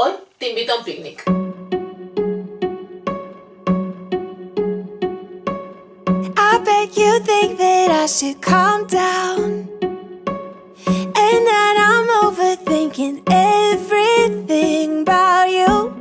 Hoy te invito a un picnic. I bet you think that I should calm down and that I'm overthinking everything about you.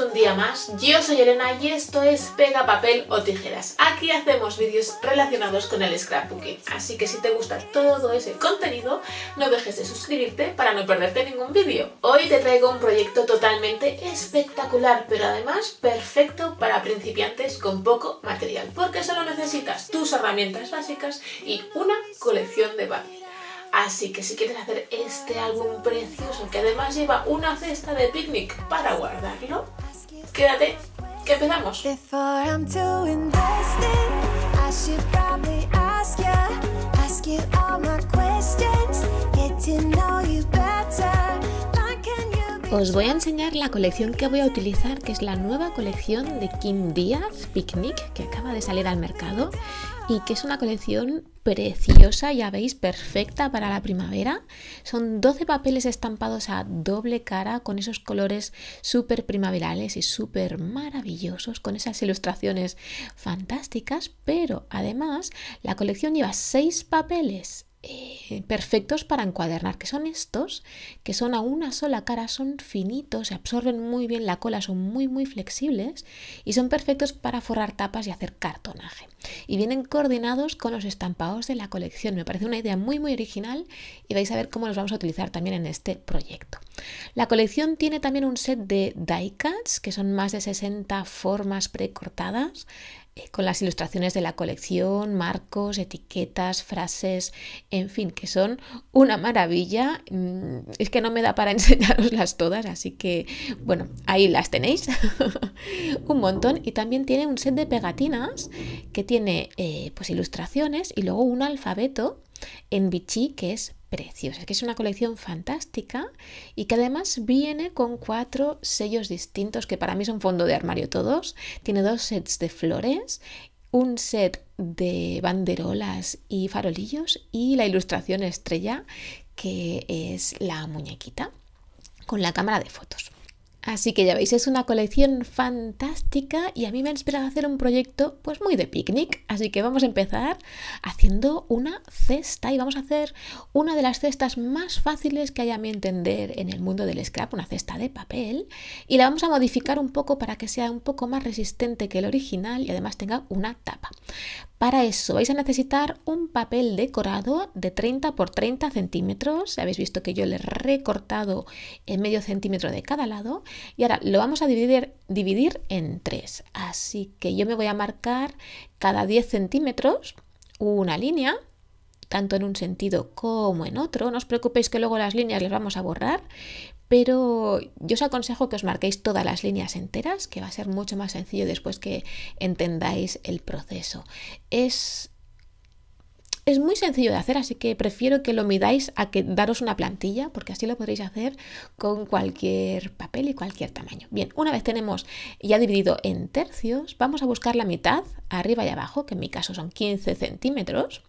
un día más, yo soy Elena y esto es Pega, Papel o Tijeras. Aquí hacemos vídeos relacionados con el scrapbooking, así que si te gusta todo ese contenido, no dejes de suscribirte para no perderte ningún vídeo. Hoy te traigo un proyecto totalmente espectacular, pero además perfecto para principiantes con poco material, porque solo necesitas tus herramientas básicas y una colección de papel. Así que si quieres hacer este álbum precioso que además lleva una cesta de picnic para guardarlo, Quédate, que empezamos. Os voy a enseñar la colección que voy a utilizar, que es la nueva colección de Kim Díaz Picnic, que acaba de salir al mercado y que es una colección preciosa, ya veis, perfecta para la primavera. Son 12 papeles estampados a doble cara con esos colores súper primaverales y súper maravillosos, con esas ilustraciones fantásticas, pero además la colección lleva 6 papeles eh, perfectos para encuadernar, que son estos, que son a una sola cara, son finitos, se absorben muy bien la cola, son muy muy flexibles y son perfectos para forrar tapas y hacer cartonaje. Y vienen coordinados con los estampados de la colección. Me parece una idea muy muy original y vais a ver cómo los vamos a utilizar también en este proyecto. La colección tiene también un set de die cuts, que son más de 60 formas precortadas eh, con las ilustraciones de la colección, marcos, etiquetas, frases, en fin, que son una maravilla. Mm, es que no me da para enseñaroslas todas, así que bueno, ahí las tenéis un montón. Y también tiene un set de pegatinas que tiene eh, pues ilustraciones y luego un alfabeto en Vichy, que es preciosa, que es una colección fantástica y que además viene con cuatro sellos distintos que para mí son fondo de armario todos. Tiene dos sets de flores, un set de banderolas y farolillos y la ilustración estrella que es la muñequita con la cámara de fotos. Así que ya veis, es una colección fantástica y a mí me ha inspirado hacer un proyecto pues muy de picnic. Así que vamos a empezar haciendo una cesta y vamos a hacer una de las cestas más fáciles que hay a mi entender en el mundo del scrap, una cesta de papel. Y la vamos a modificar un poco para que sea un poco más resistente que el original y además tenga una tapa. Para eso vais a necesitar un papel decorado de 30 por 30 centímetros. Habéis visto que yo le he recortado en medio centímetro de cada lado. Y ahora lo vamos a dividir, dividir en tres. Así que yo me voy a marcar cada 10 centímetros una línea tanto en un sentido como en otro. No os preocupéis que luego las líneas las vamos a borrar, pero yo os aconsejo que os marquéis todas las líneas enteras, que va a ser mucho más sencillo después que entendáis el proceso. Es, es muy sencillo de hacer, así que prefiero que lo midáis a que daros una plantilla, porque así lo podréis hacer con cualquier papel y cualquier tamaño. Bien, una vez tenemos ya dividido en tercios, vamos a buscar la mitad, arriba y abajo, que en mi caso son 15 centímetros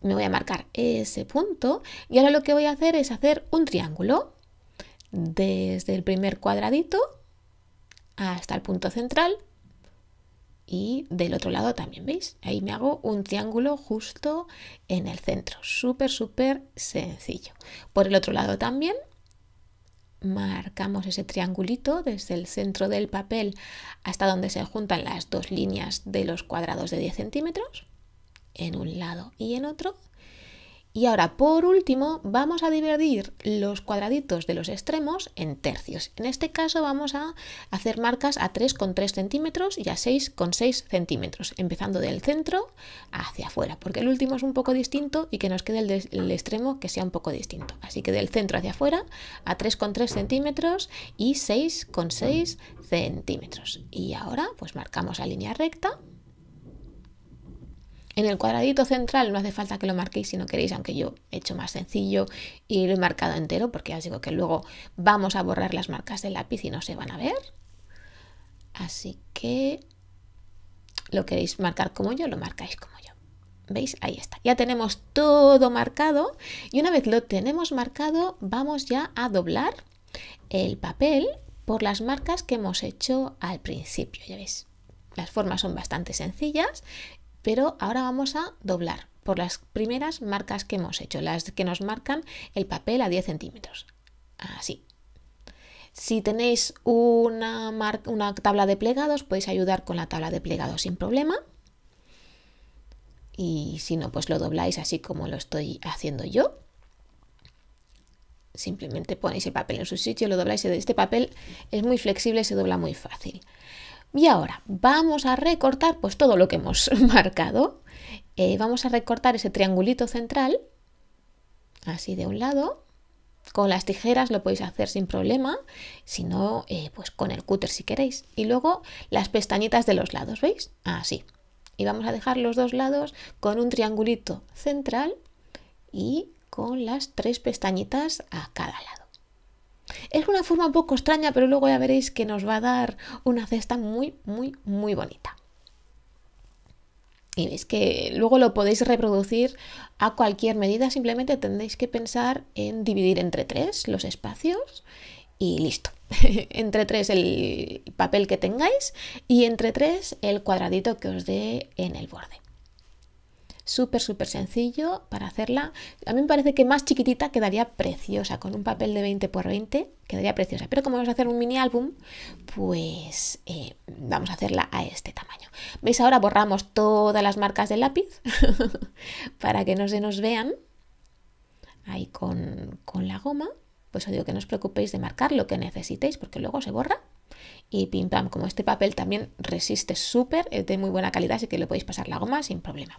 me voy a marcar ese punto y ahora lo que voy a hacer es hacer un triángulo desde el primer cuadradito hasta el punto central y del otro lado también, ¿veis? Ahí me hago un triángulo justo en el centro, súper, súper sencillo. Por el otro lado también marcamos ese triangulito desde el centro del papel hasta donde se juntan las dos líneas de los cuadrados de 10 centímetros en un lado y en otro. Y ahora, por último, vamos a dividir los cuadraditos de los extremos en tercios. En este caso vamos a hacer marcas a 3,3 centímetros y a 6,6 centímetros, empezando del centro hacia afuera, porque el último es un poco distinto y que nos quede el, extremo que sea un poco distinto. Así que del centro hacia afuera a 3,3 centímetros y 6,6 centímetros. Y ahora pues marcamos la línea recta en el cuadradito central no hace falta que lo marquéis si no queréis, aunque yo he hecho más sencillo y lo he marcado entero porque ya os digo que luego vamos a borrar las marcas del lápiz y no se van a ver. Así que lo queréis marcar como yo, lo marcáis como yo. ¿Veis? Ahí está. Ya tenemos todo marcado y una vez lo tenemos marcado vamos ya a doblar el papel por las marcas que hemos hecho al principio. Ya veis, las formas son bastante sencillas pero ahora vamos a doblar por las primeras marcas que hemos hecho, las que nos marcan el papel a 10 centímetros. Así. Si tenéis una, tabla de plegados, podéis ayudar con la tabla de plegados sin problema. Y si no, pues lo dobláis así como lo estoy haciendo yo. Simplemente ponéis el papel en su sitio, lo dobláis. Este papel es muy flexible, se dobla muy fácil. Y ahora vamos a recortar pues todo lo que hemos marcado. Eh, vamos a recortar ese triangulito central, así de un lado. Con las tijeras lo podéis hacer sin problema, si no, eh, pues con el cúter si queréis. Y luego las pestañitas de los lados, ¿veis? Así. Y vamos a dejar los dos lados con un triangulito central y con las tres pestañitas a cada lado. Es una forma un poco extraña, pero luego ya veréis que nos va a dar una cesta muy, muy, muy bonita. Y veis que luego lo podéis reproducir a cualquier medida, simplemente tendréis que pensar en dividir entre tres los espacios y listo. entre tres el papel que tengáis y entre tres el cuadradito que os dé en el borde súper, súper sencillo para hacerla. A mí me parece que más chiquitita quedaría preciosa, con un papel de 20 por 20 quedaría preciosa. Pero como vamos a hacer un mini álbum, pues eh, vamos a hacerla a este tamaño. ¿Veis? Ahora borramos todas las marcas del lápiz para que no se nos vean ahí con, con la goma pues os digo que no os preocupéis de marcar lo que necesitéis porque luego se borra y pim pam, como este papel también resiste súper, es de muy buena calidad, así que le podéis pasar la goma sin problema.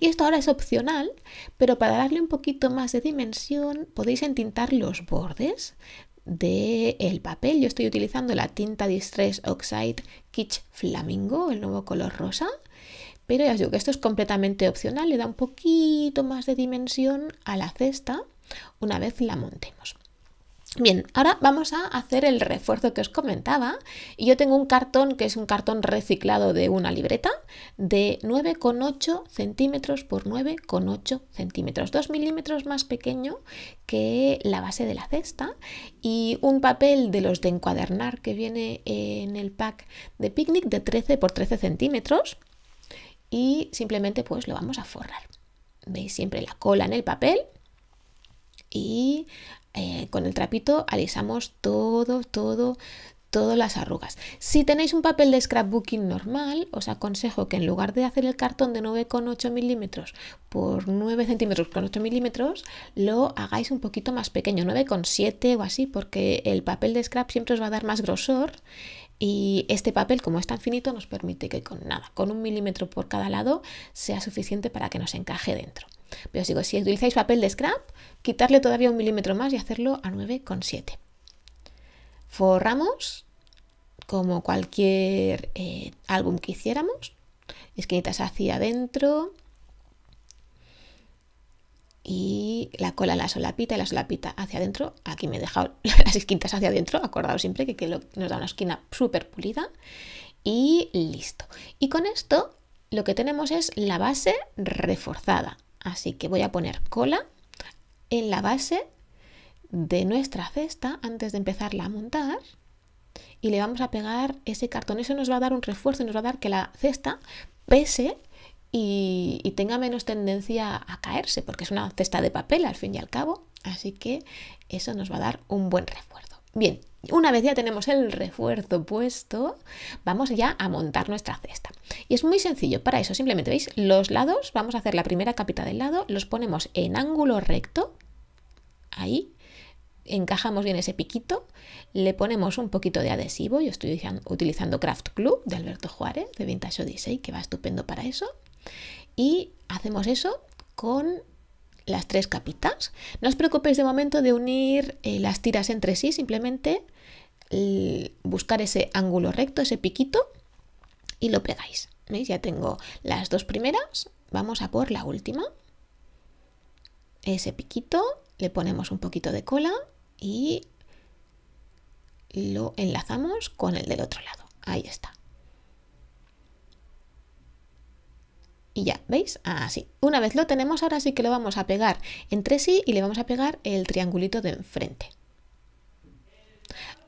Y esto ahora es opcional, pero para darle un poquito más de dimensión podéis entintar los bordes del papel. Yo estoy utilizando la tinta Distress Oxide Kitsch Flamingo, el nuevo color rosa. Pero ya os digo que esto es completamente opcional, le da un poquito más de dimensión a la cesta una vez la montemos. Bien, ahora vamos a hacer el refuerzo que os comentaba. Yo tengo un cartón que es un cartón reciclado de una libreta de 9,8 centímetros por 9,8 centímetros, 2 milímetros más pequeño que la base de la cesta y un papel de los de encuadernar que viene en el pack de picnic de 13 por 13 centímetros y simplemente pues lo vamos a forrar. Veis siempre la cola en el papel y eh, con el trapito alisamos todo, todo, todas las arrugas. Si tenéis un papel de scrapbooking normal, os aconsejo que en lugar de hacer el cartón de 9,8 milímetros por 9 centímetros con 8 milímetros, lo hagáis un poquito más pequeño, 9,7 o así, porque el papel de scrap siempre os va a dar más grosor y este papel, como es tan finito, nos permite que con nada, con un milímetro por cada lado, sea suficiente para que nos encaje dentro. Pero os digo, si utilizáis papel de scrap, quitarle todavía un milímetro más y hacerlo a 9,7. Forramos como cualquier eh, álbum que hiciéramos, esquinitas hacia adentro y la cola la solapita y la solapita hacia adentro. Aquí me he dejado las esquintas hacia adentro, acordado siempre que, nos da una esquina súper pulida y listo. Y con esto lo que tenemos es la base reforzada. Así que voy a poner cola en la base de nuestra cesta antes de empezarla a montar y le vamos a pegar ese cartón. Eso nos va a dar un refuerzo, nos va a dar que la cesta pese y, y tenga menos tendencia a caerse, porque es una cesta de papel al fin y al cabo. Así que eso nos va a dar un buen refuerzo. Bien, una vez ya tenemos el refuerzo puesto, vamos ya a montar nuestra cesta. Y es muy sencillo, para eso simplemente veis los lados, vamos a hacer la primera capita del lado, los ponemos en ángulo recto, ahí, encajamos bien ese piquito, le ponemos un poquito de adhesivo, yo estoy utilizando Craft Club de Alberto Juárez, de Vintage Odyssey, que va estupendo para eso, y hacemos eso con las tres capitas. No os preocupéis de momento de unir eh, las tiras entre sí, simplemente buscar ese ángulo recto, ese piquito y lo pegáis. ¿Veis? Ya tengo las dos primeras, vamos a por la última. Ese piquito, le ponemos un poquito de cola y lo enlazamos con el del otro lado. Ahí está. y ya, ¿veis? Así. Una vez lo tenemos, ahora sí que lo vamos a pegar entre sí y le vamos a pegar el triangulito de enfrente.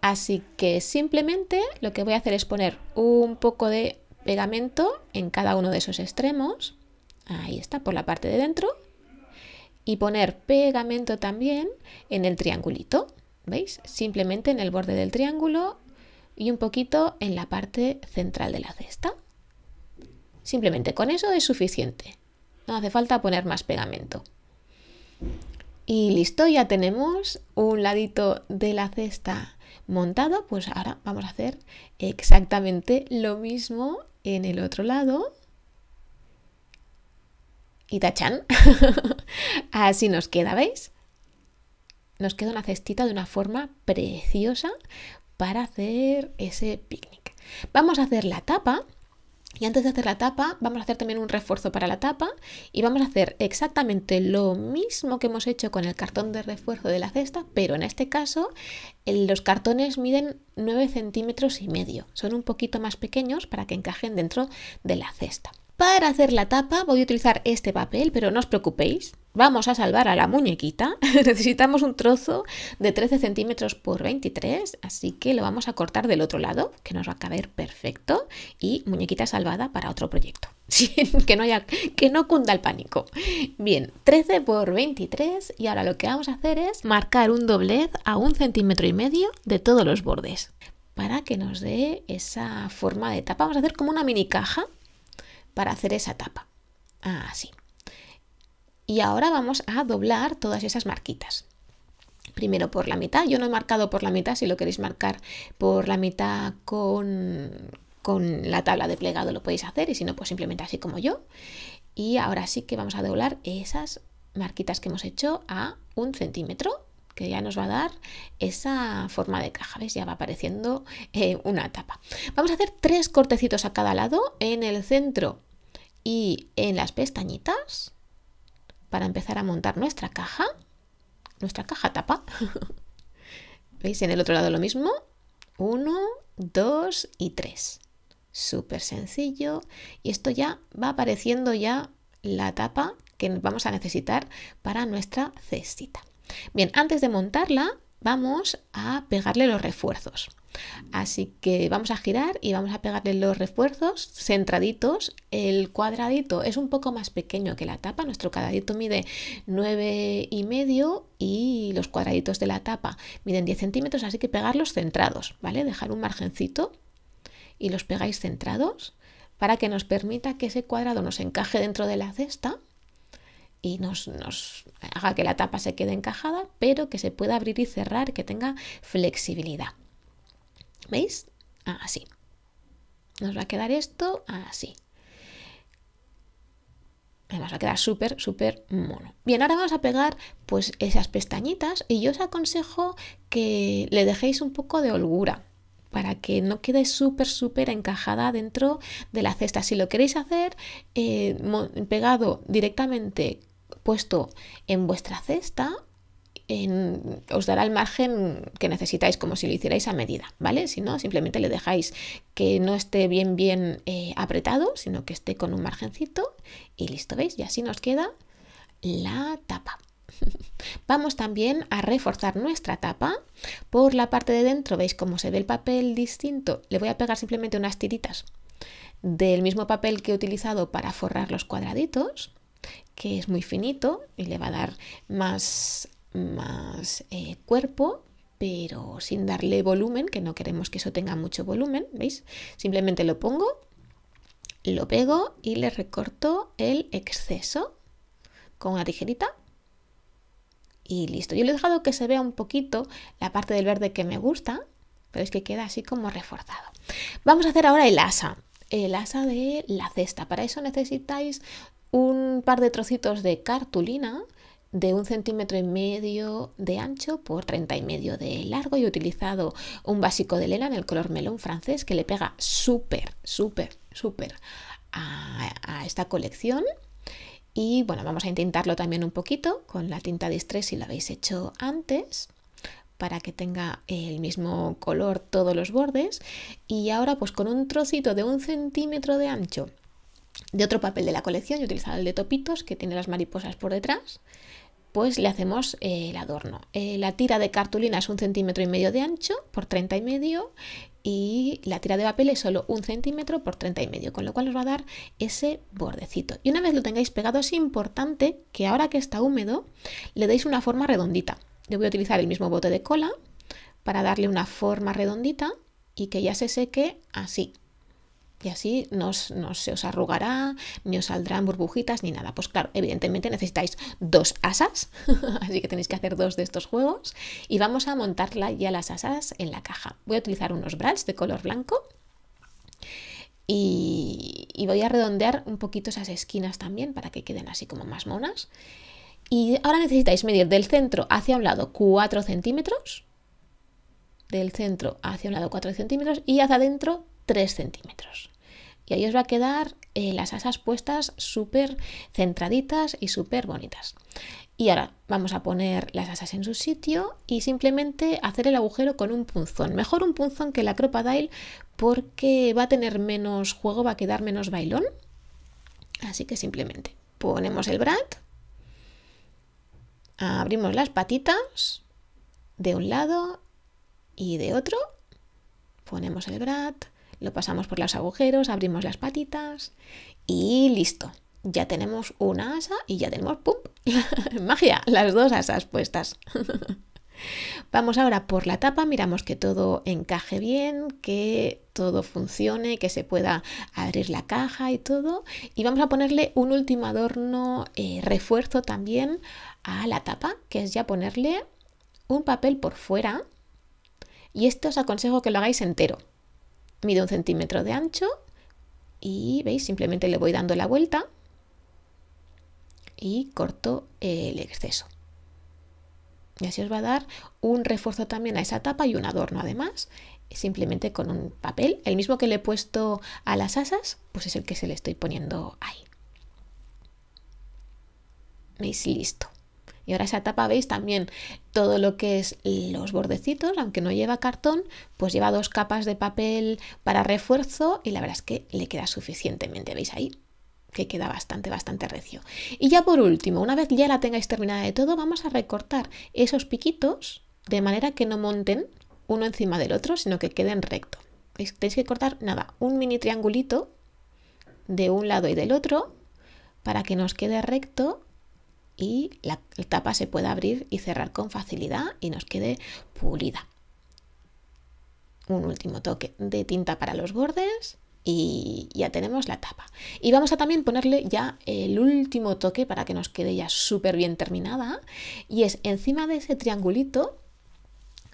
Así que simplemente lo que voy a hacer es poner un poco de pegamento en cada uno de esos extremos. Ahí está, por la parte de dentro. Y poner pegamento también en el triangulito. ¿Veis? Simplemente en el borde del triángulo y un poquito en la parte central de la cesta. Simplemente con eso es suficiente. No hace falta poner más pegamento. Y listo, ya tenemos un ladito de la cesta montado. Pues ahora vamos a hacer exactamente lo mismo en el otro lado. Y tachan. Así nos queda, ¿veis? Nos queda una cestita de una forma preciosa para hacer ese picnic. Vamos a hacer la tapa y antes de hacer la tapa, vamos a hacer también un refuerzo para la tapa y vamos a hacer exactamente lo mismo que hemos hecho con el cartón de refuerzo de la cesta, pero en este caso los cartones miden 9 centímetros y medio. Son un poquito más pequeños para que encajen dentro de la cesta. Para hacer la tapa voy a utilizar este papel, pero no os preocupéis, vamos a salvar a la muñequita, necesitamos un trozo de 13 centímetros por 23, así que lo vamos a cortar del otro lado, que nos va a caber perfecto, y muñequita salvada para otro proyecto. que no haya, que no cunda el pánico. Bien, 13 por 23 y ahora lo que vamos a hacer es marcar un doblez a un centímetro y medio de todos los bordes para que nos dé esa forma de tapa. Vamos a hacer como una mini caja para hacer esa tapa. Así. Ah, y ahora vamos a doblar todas esas marquitas. Primero por la mitad, yo no he marcado por la mitad, si lo queréis marcar por la mitad con, con la tabla de plegado lo podéis hacer y si no, pues simplemente así como yo. Y ahora sí que vamos a doblar esas marquitas que hemos hecho a un centímetro que ya nos va a dar esa forma de caja, Ya va apareciendo eh, una tapa. Vamos a hacer tres cortecitos a cada lado, en el centro y en las pestañitas para empezar a montar nuestra caja, nuestra caja tapa. ¿Veis en el otro lado lo mismo? 1, 2 y 3. Súper sencillo. Y esto ya va apareciendo ya la tapa que vamos a necesitar para nuestra cestita. Bien, antes de montarla, vamos a pegarle los refuerzos. Así que vamos a girar y vamos a pegarle los refuerzos centraditos. El cuadradito es un poco más pequeño que la tapa, nuestro cuadradito mide 9,5 y medio y los cuadraditos de la tapa miden 10 centímetros, así que pegarlos centrados, ¿vale? Dejar un margencito y los pegáis centrados para que nos permita que ese cuadrado nos encaje dentro de la cesta y nos, haga que la tapa se quede encajada, pero que se pueda abrir y cerrar, que tenga flexibilidad. ¿Veis? Así. Nos va a quedar esto así. Nos va a quedar súper, súper mono. Bien, ahora vamos a pegar pues esas pestañitas y yo os aconsejo que le dejéis un poco de holgura para que no quede súper, súper encajada dentro de la cesta. Si lo queréis hacer eh, pegado directamente puesto en vuestra cesta os dará el margen que necesitáis, como si lo hicierais a medida, ¿vale? Si no, simplemente le dejáis que no esté bien, bien eh, apretado, sino que esté con un margencito y listo, ¿veis? Y así nos queda la tapa. Vamos también a reforzar nuestra tapa. Por la parte de dentro, ¿veis cómo se ve el papel distinto? Le voy a pegar simplemente unas tiritas del mismo papel que he utilizado para forrar los cuadraditos, que es muy finito y le va a dar más más eh, cuerpo, pero sin darle volumen, que no queremos que eso tenga mucho volumen, ¿veis? Simplemente lo pongo, lo pego y le recorto el exceso con la tijerita y listo. Yo le he dejado que se vea un poquito la parte del verde que me gusta, pero es que queda así como reforzado. Vamos a hacer ahora el asa, el asa de la cesta. Para eso necesitáis un par de trocitos de cartulina de un centímetro y medio de ancho por 30 y medio de largo y he utilizado un básico de Lela en el color melón francés que le pega súper, súper, súper a, a esta colección. Y bueno, vamos a intentarlo también un poquito con la tinta distress si lo habéis hecho antes para que tenga el mismo color todos los bordes y ahora pues con un trocito de un centímetro de ancho de otro papel de la colección, yo utilizado el de topitos, que tiene las mariposas por detrás, pues le hacemos eh, el adorno. Eh, la tira de cartulina es un centímetro y medio de ancho por 30 y medio y la tira de papel es solo un centímetro por 30 y medio, con lo cual os va a dar ese bordecito. Y una vez lo tengáis pegado es importante que ahora que está húmedo le deis una forma redondita. Yo voy a utilizar el mismo bote de cola para darle una forma redondita y que ya se seque así, y así no, se os arrugará, ni os saldrán burbujitas, ni nada. Pues claro, evidentemente necesitáis dos asas, así que tenéis que hacer dos de estos juegos. Y vamos a montarla ya las asas en la caja. Voy a utilizar unos brats de color blanco. Y, y voy a redondear un poquito esas esquinas también para que queden así como más monas. Y ahora necesitáis medir del centro hacia un lado 4 centímetros, del centro hacia un lado 4 centímetros y hacia adentro 3 centímetros. Y ahí os va a quedar eh, las asas puestas súper centraditas y súper bonitas. Y ahora vamos a poner las asas en su sitio y simplemente hacer el agujero con un punzón. Mejor un punzón que la crocodile porque va a tener menos juego, va a quedar menos bailón. Así que simplemente ponemos el brat, abrimos las patitas de un lado y de otro, ponemos el brat, lo pasamos por los agujeros, abrimos las patitas y listo. Ya tenemos una asa y ya tenemos ¡pum! ¡Magia! Las dos asas puestas. Vamos ahora por la tapa, miramos que todo encaje bien, que todo funcione, que se pueda abrir la caja y todo. Y vamos a ponerle un último adorno eh, refuerzo también a la tapa, que es ya ponerle un papel por fuera. Y esto os aconsejo que lo hagáis entero, mide un centímetro de ancho y veis, simplemente le voy dando la vuelta y corto el exceso. Y así os va a dar un refuerzo también a esa tapa y un adorno además, simplemente con un papel, el mismo que le he puesto a las asas, pues es el que se le estoy poniendo ahí. ¿Veis? Listo. Y ahora esa tapa veis también todo lo que es los bordecitos, aunque no lleva cartón, pues lleva dos capas de papel para refuerzo y la verdad es que le queda suficientemente, veis ahí que queda bastante, bastante recio. Y ya por último, una vez ya la tengáis terminada de todo, vamos a recortar esos piquitos de manera que no monten uno encima del otro, sino que queden recto. Tenéis que cortar, nada, un mini triangulito de un lado y del otro para que nos quede recto y la tapa se puede abrir y cerrar con facilidad y nos quede pulida. Un último toque de tinta para los bordes y ya tenemos la tapa. Y vamos a también ponerle ya el último toque para que nos quede ya súper bien terminada y es encima de ese triangulito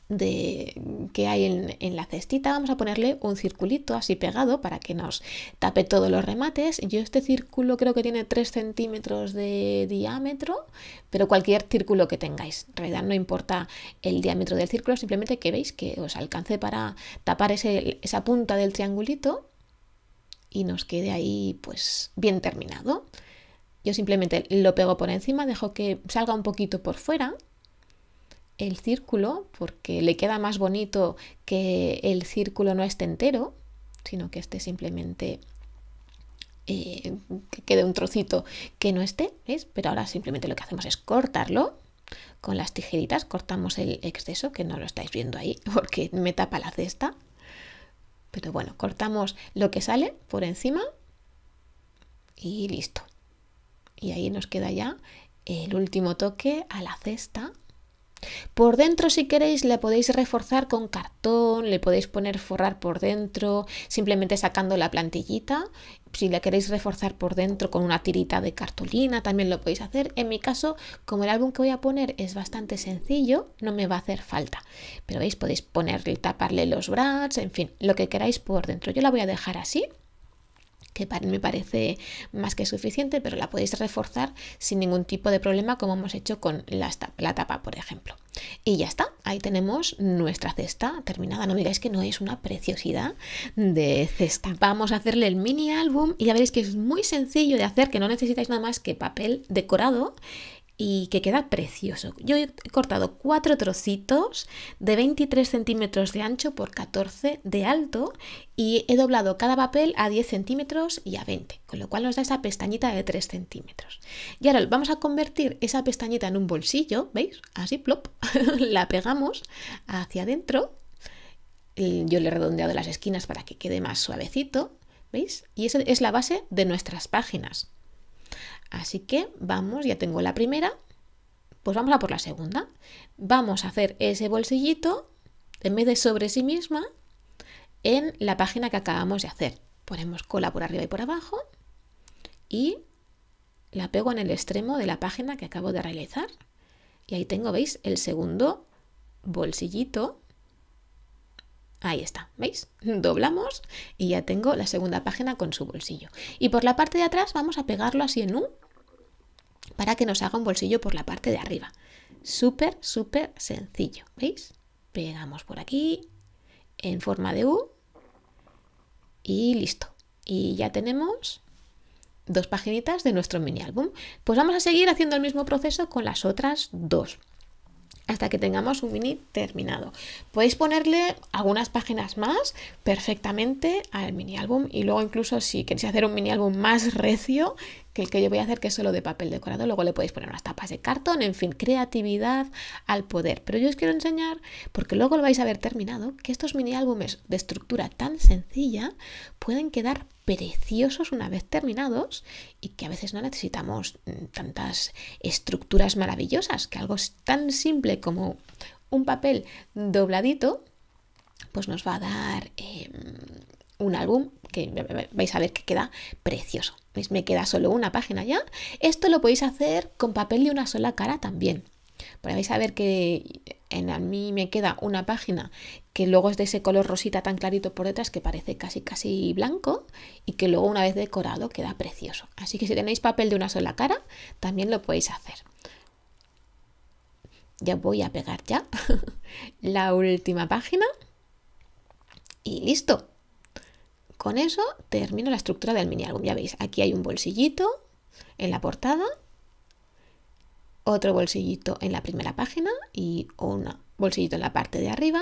de, mm, que hay en, la cestita vamos a ponerle un circulito así pegado para que nos tape todos los remates. Yo este círculo creo que tiene 3 centímetros de diámetro, pero cualquier círculo que tengáis. En realidad no importa el diámetro del círculo, simplemente que veis que os alcance para tapar esa punta del triangulito y nos quede ahí pues bien terminado. Yo simplemente lo pego por encima, dejo que salga un poquito por fuera el círculo porque le queda más bonito que el círculo no esté entero, sino que esté simplemente eh, que quede un trocito que no esté, es Pero ahora simplemente lo que hacemos es cortarlo con las tijeritas, cortamos el exceso, que no lo estáis viendo ahí porque me tapa la cesta. Pero bueno, cortamos lo que sale por encima y listo. Y ahí nos queda ya el último toque a la cesta por dentro, si queréis, la podéis reforzar con cartón, le podéis poner forrar por dentro, simplemente sacando la plantillita. Si la queréis reforzar por dentro con una tirita de cartulina, también lo podéis hacer. En mi caso, como el álbum que voy a poner es bastante sencillo, no me va a hacer falta. Pero veis, podéis ponerle, taparle los brats, en fin, lo que queráis por dentro. Yo la voy a dejar así que me parece más que suficiente, pero la podéis reforzar sin ningún tipo de problema como hemos hecho con la, tapa, por ejemplo. Y ya está, ahí tenemos nuestra cesta terminada. No digáis que no es una preciosidad de cesta. Vamos a hacerle el mini álbum y ya veréis que es muy sencillo de hacer, que no necesitáis nada más que papel decorado y que queda precioso. Yo he cortado cuatro trocitos de 23 centímetros de ancho por 14 de alto y he doblado cada papel a 10 centímetros y a 20, con lo cual nos da esa pestañita de 3 centímetros. Y ahora vamos a convertir esa pestañita en un bolsillo, ¿veis? Así, plop, la pegamos hacia adentro. Yo le he redondeado las esquinas para que quede más suavecito, ¿veis? Y esa es la base de nuestras páginas. Así que vamos, ya tengo la primera, pues vamos a por la segunda. Vamos a hacer ese bolsillito en vez de sobre sí misma en la página que acabamos de hacer. Ponemos cola por arriba y por abajo y la pego en el extremo de la página que acabo de realizar. Y ahí tengo, ¿veis? El segundo bolsillito Ahí está, ¿veis? Doblamos y ya tengo la segunda página con su bolsillo. Y por la parte de atrás vamos a pegarlo así en U para que nos haga un bolsillo por la parte de arriba. Súper, súper sencillo, ¿veis? Pegamos por aquí en forma de U y listo. Y ya tenemos dos páginas de nuestro mini álbum. Pues vamos a seguir haciendo el mismo proceso con las otras dos hasta que tengamos un mini terminado. Podéis ponerle algunas páginas más perfectamente al mini álbum y luego incluso si queréis hacer un mini álbum más recio, que el que yo voy a hacer que es solo de papel decorado, luego le podéis poner unas tapas de cartón, en fin, creatividad al poder. Pero yo os quiero enseñar, porque luego lo vais a ver terminado, que estos mini álbumes de estructura tan sencilla pueden quedar preciosos una vez terminados y que a veces no necesitamos mm, tantas estructuras maravillosas, que algo tan simple como un papel dobladito, pues nos va a dar... Em, un álbum que vais a ver que queda precioso. Pues me queda solo una página ya. Esto lo podéis hacer con papel de una sola cara también. Pero pues vais a ver que en a mí me queda una página que luego es de ese color rosita tan clarito por detrás que parece casi casi blanco y que luego una vez decorado queda precioso. Así que si tenéis papel de una sola cara, también lo podéis hacer. Ya voy a pegar ya la última página y listo. Con eso termino la estructura del mini álbum. Ya veis, aquí hay un bolsillito en la portada, otro bolsillito en la primera página y un bolsillito en la parte de arriba.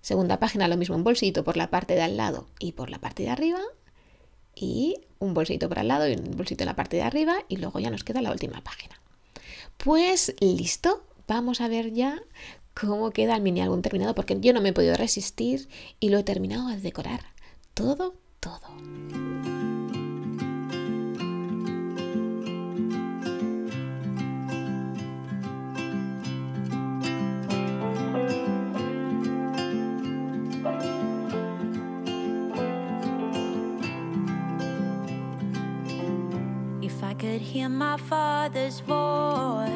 Segunda página, lo mismo, un bolsillito por la parte de al lado y por la parte de arriba. Y un bolsillito por al lado y un bolsillito en la parte de arriba. Y luego ya nos queda la última página. Pues listo, vamos a ver ya cómo queda el mini álbum terminado, porque yo no me he podido resistir y lo he terminado de decorar todo, todo. If I could hear my father's voice,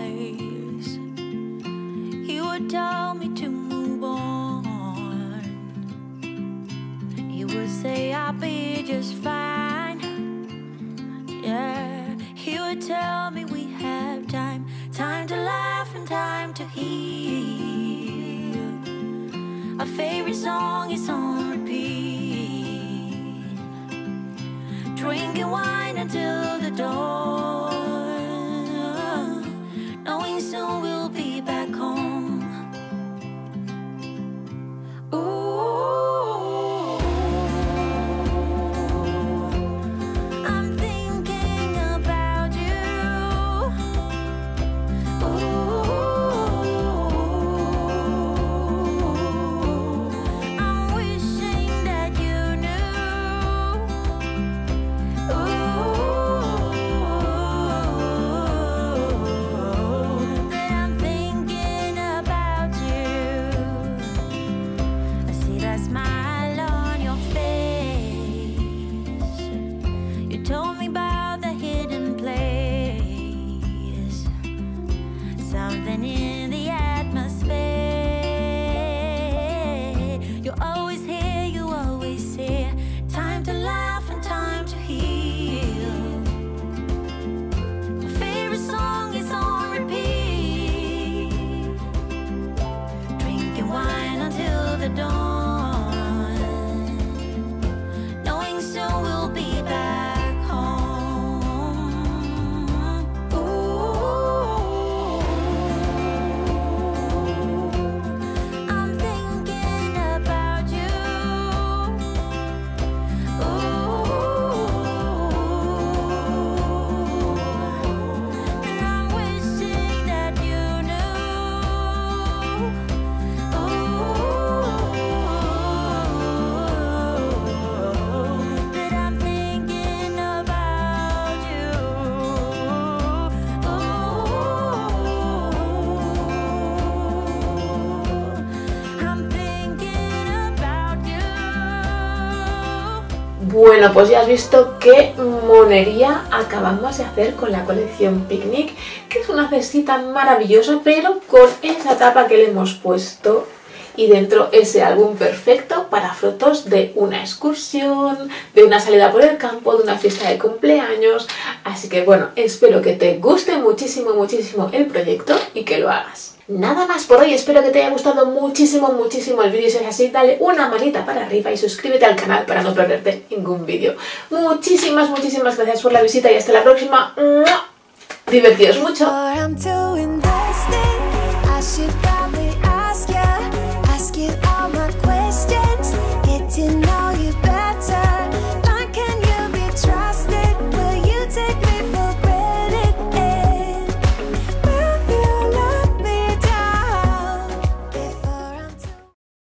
he would tell me to until the dawn. Bueno, pues ya has visto qué monería acabamos de hacer con la colección Picnic, que es una cestita maravillosa, pero con esa tapa que le hemos puesto y dentro ese álbum perfecto para fotos de una excursión, de una salida por el campo, de una fiesta de cumpleaños. Así que bueno, espero que te guste muchísimo, muchísimo el proyecto y que lo hagas. Nada más por hoy, espero que te haya gustado muchísimo, muchísimo el vídeo. Si es así, dale una manita para arriba y suscríbete al canal para no perderte ningún vídeo. Muchísimas, muchísimas gracias por la visita y hasta la próxima. ¡Divertidos mucho!